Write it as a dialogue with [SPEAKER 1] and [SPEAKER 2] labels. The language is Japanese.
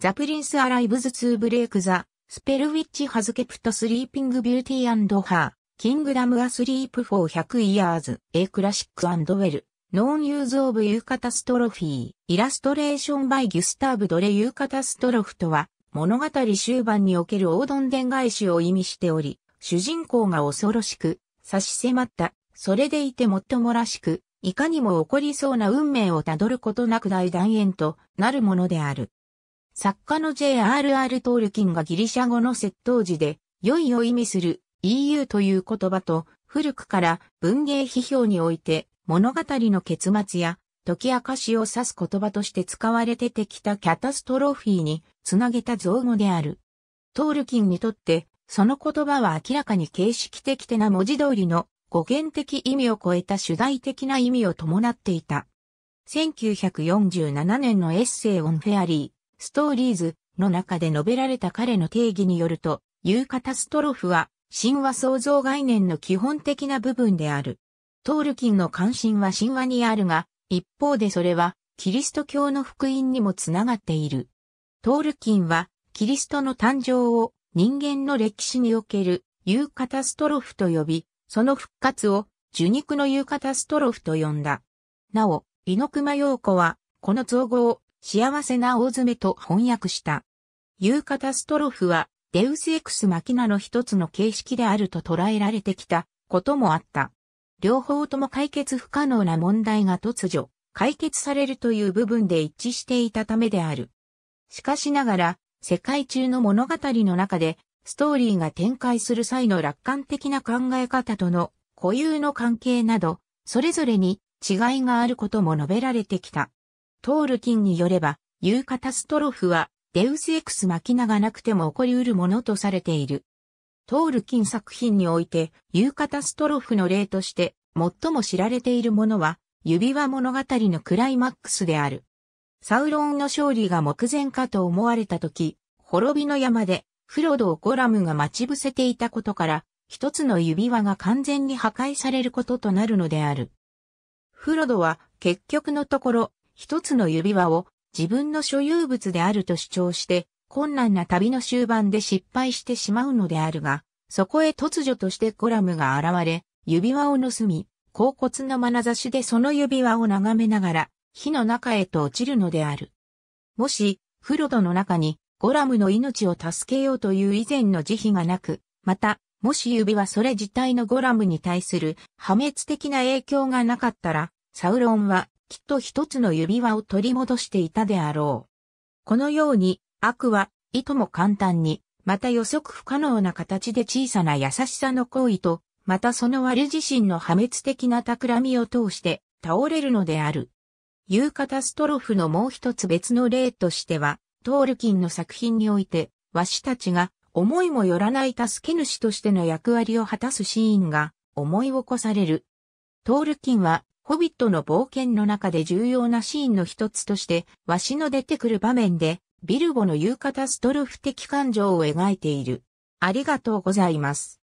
[SPEAKER 1] ザプリンスアライブズツー・ブレイクザ、スペルウィッチハズケプトスリーピングビューティーハー、キングダムアスリープフォー100イヤーズ、A クラシックウェル、ノーンユーズオブユーカタストロフィー、イラストレーションバイギュスターブドレユーカタストロフとは、物語終盤におけるオードン伝返しを意味しており、主人公が恐ろしく、差し迫った、それでいてもっともらしく、いかにも起こりそうな運命をたどることなく大断円となるものである。作家の J.R.R. トールキンがギリシャ語の窃盗時で、良いを意味する EU という言葉と、古くから文芸批評において、物語の結末や、時明かしを指す言葉として使われてきたキャタストロフィーにつなげた造語である。トールキンにとって、その言葉は明らかに形式的てな文字通りの語源的意味を超えた主題的な意味を伴っていた。1947年のエッセイオンフェアリー。ストーリーズの中で述べられた彼の定義によると、ユーカタストロフは神話創造概念の基本的な部分である。トールキンの関心は神話にあるが、一方でそれはキリスト教の福音にもつながっている。トールキンはキリストの誕生を人間の歴史におけるユーカタストロフと呼び、その復活を受肉のユーカタストロフと呼んだ。なお、猪熊陽子はこの造語を幸せな大詰めと翻訳した。ユーカタストロフは、デウスエクスマキナの一つの形式であると捉えられてきたこともあった。両方とも解決不可能な問題が突如、解決されるという部分で一致していたためである。しかしながら、世界中の物語の中で、ストーリーが展開する際の楽観的な考え方との固有の関係など、それぞれに違いがあることも述べられてきた。トールキンによれば、ユーカタストロフは、デウスエクスマキナがなくても起こり得るものとされている。トールキン作品において、ユーカタストロフの例として、最も知られているものは、指輪物語のクライマックスである。サウロンの勝利が目前かと思われた時、滅びの山で、フロドをゴラムが待ち伏せていたことから、一つの指輪が完全に破壊されることとなるのである。フロドは結局のところ一つの指輪を自分の所有物であると主張して困難な旅の終盤で失敗してしまうのであるが、そこへ突如としてゴラムが現れ、指輪を盗み、甲骨の眼差しでその指輪を眺めながら、火の中へと落ちるのである。もし、フロドの中に、ゴラムの命を助けようという以前の慈悲がなく、また、もし指輪それ自体のゴラムに対する破滅的な影響がなかったら、サウロンはきっと一つの指輪を取り戻していたであろう。このように、悪はいとも簡単に、また予測不可能な形で小さな優しさの行為と、またその悪自身の破滅的な企みを通して倒れるのである。ユーカタストロフのもう一つ別の例としては、トールキンの作品において、わしたちが思いもよらない助け主としての役割を果たすシーンが思い起こされる。トールキンはホビットの冒険の中で重要なシーンの一つとして、ワシの出てくる場面で、ビルボの言うカタストロフ的感情を描いている。ありがとうございます。